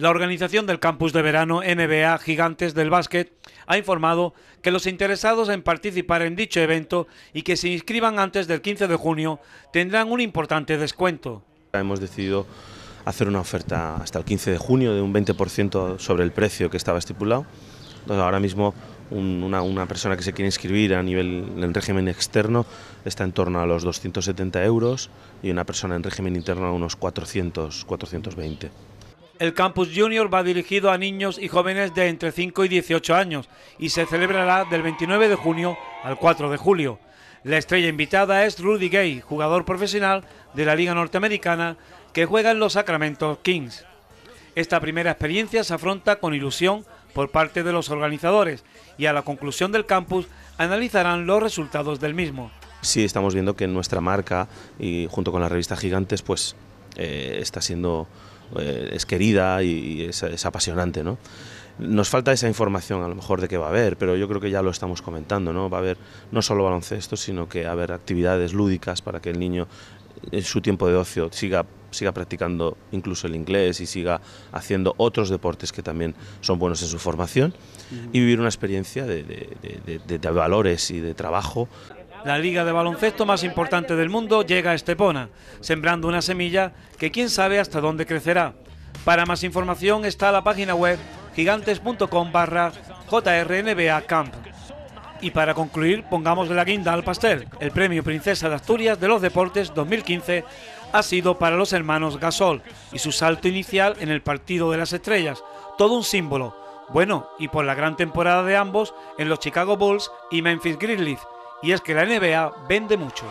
La organización del campus de verano NBA Gigantes del Básquet ha informado que los interesados en participar en dicho evento y que se inscriban antes del 15 de junio tendrán un importante descuento. Hemos decidido hacer una oferta hasta el 15 de junio de un 20% sobre el precio que estaba estipulado. ahora mismo una, una, persona que se quiere inscribir a nivel en régimen externo está en torno a los 270 euros y una persona en régimen interno a unos 400, 420. El Campus Junior va dirigido a niños y jóvenes de entre 5 y 18 años y se celebrará del 29 de junio al 4 de julio. La estrella invitada es Rudy Gay, jugador profesional de la Liga Norteamericana que juega en los Sacramento Kings. Esta primera experiencia se afronta con ilusión por parte de los organizadores y a la conclusión del campus analizarán los resultados del mismo. Sí, estamos viendo que nuestra marca y junto con la revista Gigantes pues eh, está siendo eh, es querida y, es, apasionante, ¿no? Nos falta esa información a lo mejor de qué va a haber, pero yo creo que ya lo estamos comentando, ¿no? Va a haber no solo baloncesto, sino que va a haber actividades lúdicas para que el niño en su tiempo de ocio siga, siga practicando incluso el inglés y siga haciendo otros deportes que también son buenos en su formación y vivir una experiencia de valores y de trabajo la liga de baloncesto más importante del mundo llega a Estepona, sembrando una semilla que quién sabe hasta dónde crecerá. Para más información está la página web gigantes.com barra JRNBA Camp. Y para concluir, pongamos la guinda al pastel. El premio Princesa de Asturias de los Deportes 2015 ha sido para los hermanos Gasol y su salto inicial en el Partido de las Estrellas, todo un símbolo. Bueno, y por la gran temporada de ambos en los Chicago Bulls y Memphis Grizzlies, y es que la NBA vende mucho.